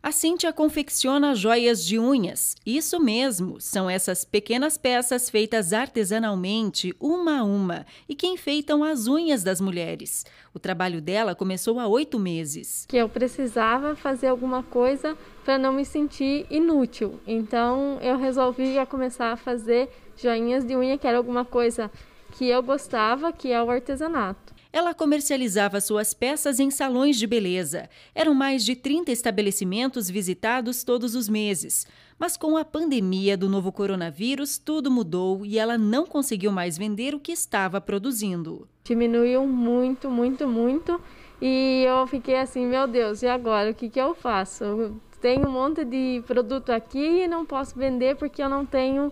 A Cíntia confecciona joias de unhas. Isso mesmo, são essas pequenas peças feitas artesanalmente, uma a uma, e que enfeitam as unhas das mulheres. O trabalho dela começou há oito meses. Que eu precisava fazer alguma coisa para não me sentir inútil. Então eu resolvi já começar a fazer joinhas de unha, que era alguma coisa que eu gostava, que é o artesanato. Ela comercializava suas peças em salões de beleza. Eram mais de 30 estabelecimentos visitados todos os meses. Mas com a pandemia do novo coronavírus, tudo mudou e ela não conseguiu mais vender o que estava produzindo. Diminuiu muito, muito, muito. E eu fiquei assim, meu Deus, e agora? O que, que eu faço? Eu tenho um monte de produto aqui e não posso vender porque eu não tenho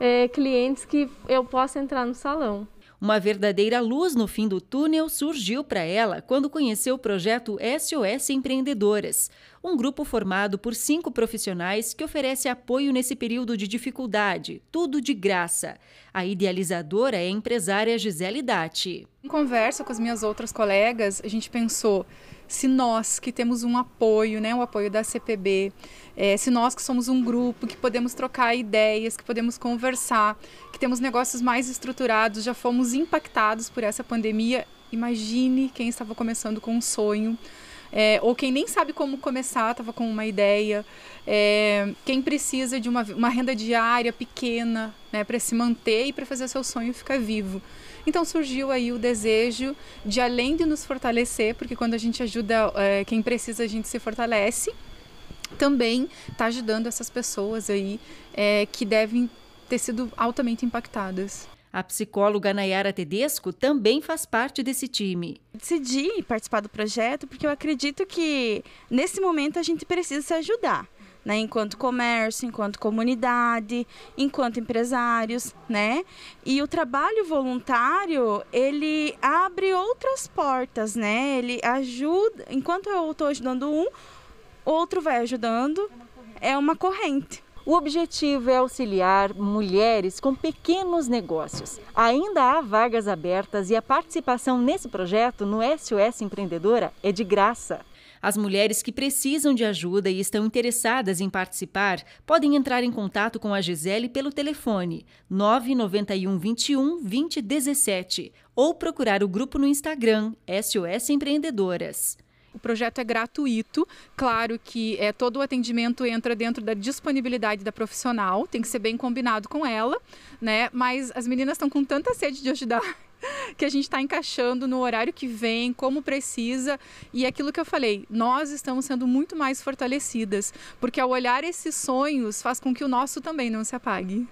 é, clientes que eu possa entrar no salão. Uma verdadeira luz no fim do túnel surgiu para ela quando conheceu o projeto SOS Empreendedoras, um grupo formado por cinco profissionais que oferece apoio nesse período de dificuldade, tudo de graça. A idealizadora é a empresária Gisele Dati. Em conversa com as minhas outras colegas, a gente pensou se nós que temos um apoio, né, o apoio da CPB, é, eh, se nós que somos um grupo, que podemos trocar ideias, que podemos conversar, que temos negócios mais estruturados, já fomos impactados por essa pandemia, imagine quem estava começando com um sonho, é, ou quem nem sabe como começar, estava com uma ideia, é, quem precisa de uma, uma renda diária pequena né, para se manter e para fazer seu sonho ficar vivo. Então surgiu aí o desejo de, além de nos fortalecer, porque quando a gente ajuda é, quem precisa, a gente se fortalece, também está ajudando essas pessoas aí é, que devem ter sido altamente impactadas. A psicóloga Nayara Tedesco também faz parte desse time. Decidi participar do projeto porque eu acredito que nesse momento a gente precisa se ajudar. Né, enquanto comércio, enquanto comunidade, enquanto empresários, né? E o trabalho voluntário, ele abre outras portas, né? Ele ajuda, enquanto eu estou ajudando um, outro vai ajudando. É uma corrente. É uma corrente. O objetivo é auxiliar mulheres com pequenos negócios. Ainda há vagas abertas e a participação nesse projeto no SOS Empreendedora é de graça. As mulheres que precisam de ajuda e estão interessadas em participar podem entrar em contato com a Gisele pelo telefone 991 21 2017 ou procurar o grupo no Instagram SOS Empreendedoras. O projeto é gratuito, claro que é, todo o atendimento entra dentro da disponibilidade da profissional, tem que ser bem combinado com ela, né? Mas as meninas estão com tanta sede de ajudar que a gente está encaixando no horário que vem, como precisa. E é aquilo que eu falei, nós estamos sendo muito mais fortalecidas, porque ao olhar esses sonhos faz com que o nosso também não se apague.